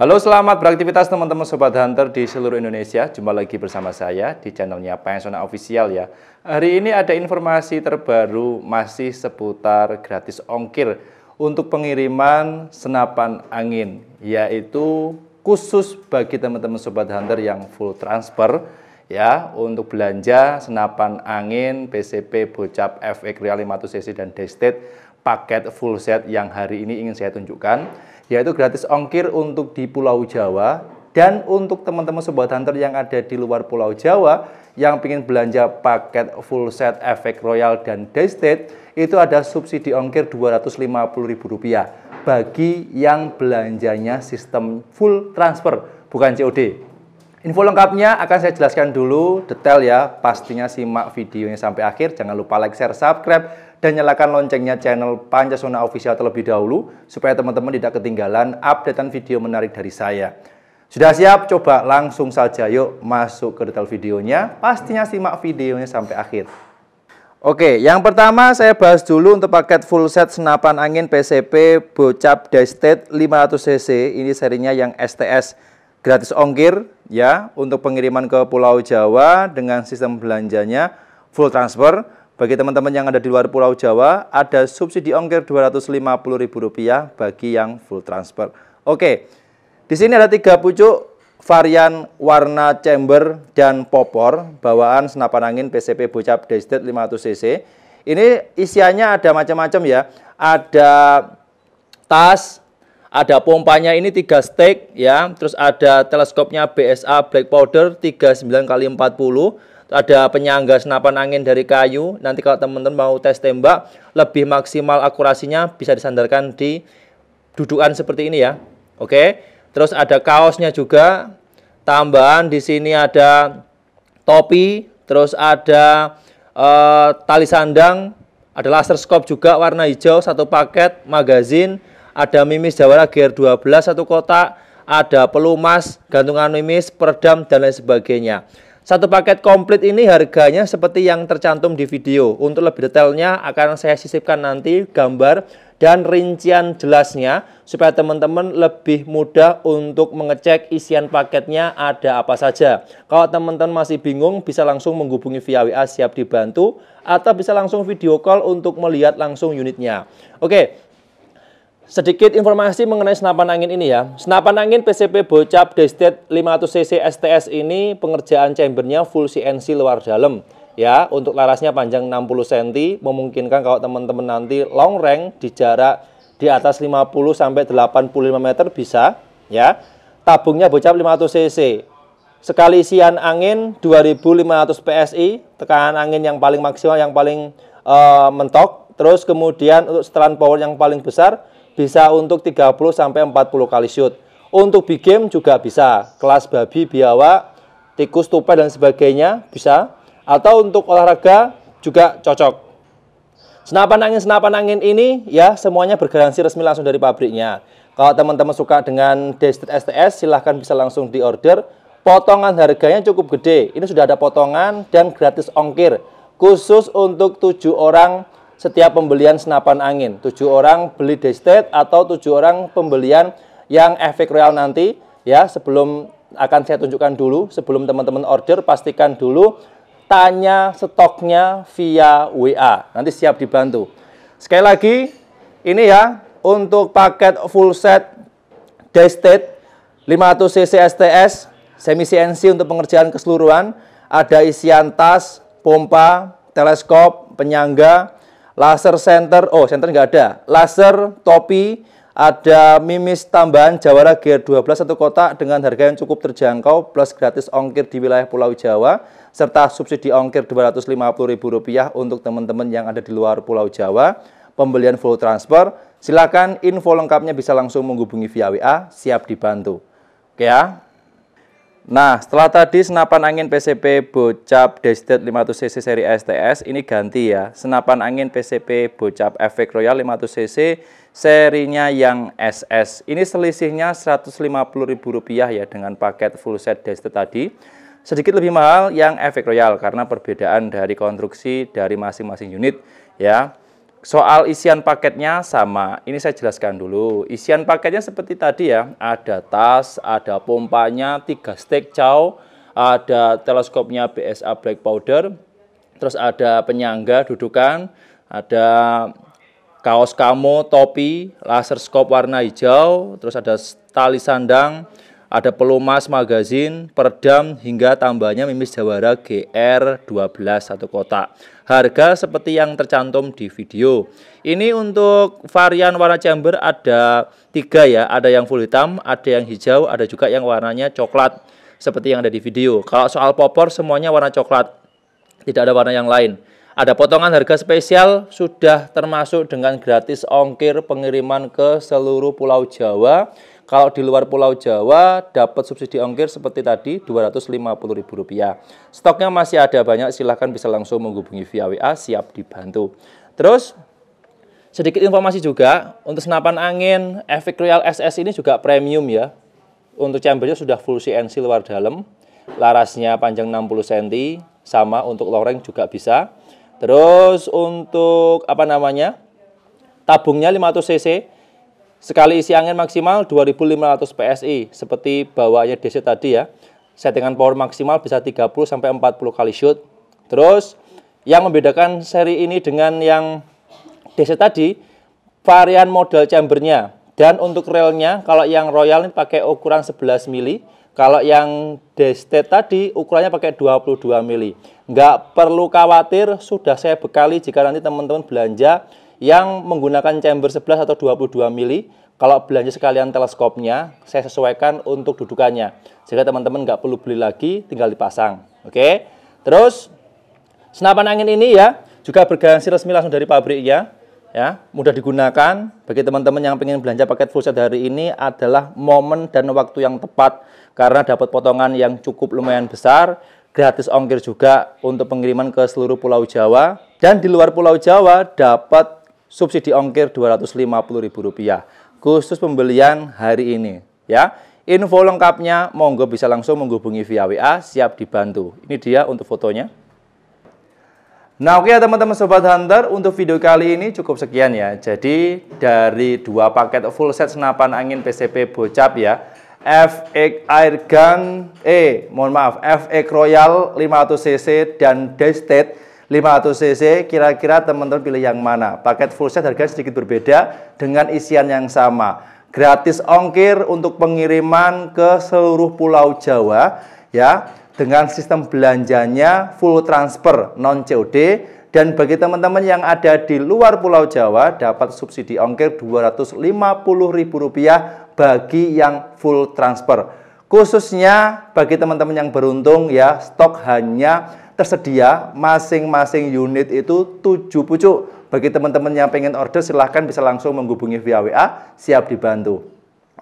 Halo selamat beraktivitas teman-teman Sobat Hunter di seluruh Indonesia Jumpa lagi bersama saya di channelnya Pensiona Official ya Hari ini ada informasi terbaru masih seputar gratis ongkir Untuk pengiriman senapan angin Yaitu khusus bagi teman-teman Sobat Hunter yang full transfer ya untuk belanja senapan angin PCP Bocap FX Real 500 cc dan Destate paket full set yang hari ini ingin saya tunjukkan yaitu gratis ongkir untuk di Pulau Jawa dan untuk teman-teman Sobat Hunter yang ada di luar Pulau Jawa yang ingin belanja paket full set efek royal dan day state itu ada subsidi ongkir Rp250.000 bagi yang belanjanya sistem full transfer bukan COD. Info lengkapnya akan saya jelaskan dulu detail ya. Pastinya simak videonya sampai akhir. Jangan lupa like, share, subscribe dan nyalakan loncengnya channel Pancasona Official terlebih dahulu supaya teman-teman tidak ketinggalan updatean video menarik dari saya. Sudah siap? Coba langsung saja yuk masuk ke detail videonya. Pastinya simak videonya sampai akhir. Oke, yang pertama saya bahas dulu untuk paket full set senapan angin PCP Bocap Daystate 500cc. Ini serinya yang STS gratis ongkir ya untuk pengiriman ke Pulau Jawa dengan sistem belanjanya full transfer. Bagi teman-teman yang ada di luar Pulau Jawa, ada subsidi ongkir Rp250.000 bagi yang full transfer. Oke, di sini ada tiga pucuk varian warna chamber dan popor bawaan senapan angin PCP Bocap Destet 500cc. Ini isiannya ada macam-macam ya. Ada tas, ada pompanya ini tiga stake ya, terus ada teleskopnya BSA black powder 39 x 40, ada penyangga senapan angin dari kayu. Nanti kalau teman-teman mau tes tembak, lebih maksimal akurasinya bisa disandarkan di dudukan seperti ini ya. Oke. Terus ada kaosnya juga. Tambahan di sini ada topi, terus ada e, tali sandang, ada laser scope juga warna hijau satu paket, magazin, ada mimis jawara gear 12 satu kotak, ada pelumas, gantungan mimis, peredam dan lain sebagainya. Satu paket komplit ini harganya seperti yang tercantum di video. Untuk lebih detailnya akan saya sisipkan nanti gambar dan rincian jelasnya supaya teman-teman lebih mudah untuk mengecek isian paketnya ada apa saja. Kalau teman-teman masih bingung bisa langsung menghubungi via WA siap dibantu atau bisa langsung video call untuk melihat langsung unitnya. Oke, Sedikit informasi mengenai senapan angin ini ya. Senapan angin PCP Bocap Destet 500cc STS ini pengerjaan chambernya full CNC luar dalam. Ya, untuk larasnya panjang 60 cm, memungkinkan kalau teman-teman nanti long range di jarak di atas 50 sampai 85 meter bisa, ya. Tabungnya Bocap 500cc. Sekali isian angin 2500 PSI, tekanan angin yang paling maksimal yang paling uh, mentok. Terus kemudian untuk setelan power yang paling besar bisa untuk 30 sampai 40 kali shoot. Untuk big game juga bisa, kelas babi, biawak, tikus, tupai dan sebagainya bisa. Atau untuk olahraga juga cocok. Senapan angin senapan angin ini ya semuanya bergaransi resmi langsung dari pabriknya. Kalau teman-teman suka dengan Desert STS silahkan bisa langsung di order. Potongan harganya cukup gede. Ini sudah ada potongan dan gratis ongkir khusus untuk tujuh orang setiap pembelian senapan angin. Tujuh orang beli day atau tujuh orang pembelian yang efek real nanti ya sebelum akan saya tunjukkan dulu sebelum teman-teman order pastikan dulu tanya stoknya via WA. Nanti siap dibantu. Sekali lagi ini ya untuk paket full set day state 500 cc STS semi CNC untuk pengerjaan keseluruhan ada isian tas, pompa, teleskop, penyangga, laser center, oh center nggak ada, laser, topi, ada mimis tambahan Jawara Gear 12 satu kotak dengan harga yang cukup terjangkau plus gratis ongkir di wilayah Pulau Jawa serta subsidi ongkir Rp250.000 untuk teman-teman yang ada di luar Pulau Jawa pembelian full transfer silakan info lengkapnya bisa langsung menghubungi via WA siap dibantu oke ya Nah, setelah tadi senapan angin PCP Bocap Destet 500cc seri STS ini ganti ya. Senapan angin PCP Bocap Efek Royal 500cc serinya yang SS. Ini selisihnya Rp150.000 ya dengan paket full set Destet tadi. Sedikit lebih mahal yang Efek Royal karena perbedaan dari konstruksi dari masing-masing unit ya. Soal isian paketnya sama, ini saya jelaskan dulu. Isian paketnya seperti tadi ya, ada tas, ada pompanya, tiga stek cow, ada teleskopnya BSA black powder, terus ada penyangga dudukan, ada kaos kamu topi, laser scope warna hijau, terus ada tali sandang, ada pelumas magazin, peredam, hingga tambahnya mimis jawara GR12 satu kotak. Harga seperti yang tercantum di video. Ini untuk varian warna chamber ada tiga ya, ada yang full hitam, ada yang hijau, ada juga yang warnanya coklat. Seperti yang ada di video. Kalau soal popor semuanya warna coklat, tidak ada warna yang lain. Ada potongan harga spesial sudah termasuk dengan gratis ongkir pengiriman ke seluruh Pulau Jawa kalau di luar Pulau Jawa dapat subsidi ongkir seperti tadi Rp250.000. Stoknya masih ada banyak, silahkan bisa langsung menghubungi via WA, siap dibantu. Terus sedikit informasi juga untuk senapan angin Epic Royal SS ini juga premium ya. Untuk chambernya sudah full CNC luar dalam, larasnya panjang 60 cm, sama untuk loreng juga bisa. Terus untuk apa namanya? Tabungnya 500 cc, Sekali isi angin maksimal 2500 PSI seperti bawahnya DC tadi ya. Settingan power maksimal bisa 30 sampai 40 kali shoot. Terus yang membedakan seri ini dengan yang DC tadi varian model chambernya dan untuk relnya kalau yang Royal ini pakai ukuran 11 mili, kalau yang DC tadi ukurannya pakai 22 mili. Nggak perlu khawatir, sudah saya bekali jika nanti teman-teman belanja yang menggunakan chamber 11 atau 22 mili, kalau belanja sekalian teleskopnya, saya sesuaikan untuk dudukannya. Sehingga teman-teman nggak perlu beli lagi, tinggal dipasang. Oke, terus senapan angin ini ya, juga bergaransi resmi langsung dari pabrik ya. Ya, mudah digunakan bagi teman-teman yang ingin belanja paket full set hari ini adalah momen dan waktu yang tepat karena dapat potongan yang cukup lumayan besar gratis ongkir juga untuk pengiriman ke seluruh Pulau Jawa dan di luar Pulau Jawa dapat subsidi ongkir Rp250.000 khusus pembelian hari ini ya. Info lengkapnya monggo bisa langsung menghubungi via WA siap dibantu. Ini dia untuk fotonya. Nah oke okay, ya, teman-teman Sobat Hunter untuk video kali ini cukup sekian ya Jadi dari dua paket full set senapan angin PCP Bocap ya FX Airgun, eh mohon maaf FX Royal 500cc dan Destate 500 cc kira-kira teman-teman pilih yang mana paket full set harganya sedikit berbeda dengan isian yang sama gratis ongkir untuk pengiriman ke seluruh pulau Jawa ya dengan sistem belanjanya full transfer non COD dan bagi teman-teman yang ada di luar Pulau Jawa dapat subsidi ongkir Rp250.000 bagi yang full transfer. Khususnya bagi teman-teman yang beruntung ya stok hanya tersedia masing-masing unit itu 7 pucuk. Bagi teman-teman yang pengen order silahkan bisa langsung menghubungi via WA, siap dibantu.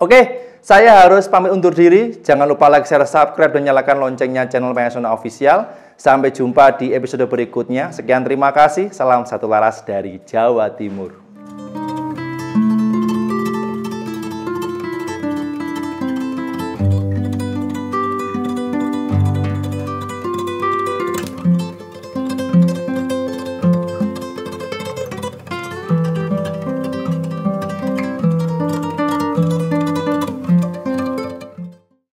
Oke, saya harus pamit undur diri. Jangan lupa like, share, subscribe, dan nyalakan loncengnya channel Payasona Official. Sampai jumpa di episode berikutnya. Sekian terima kasih. Salam satu laras dari Jawa Timur.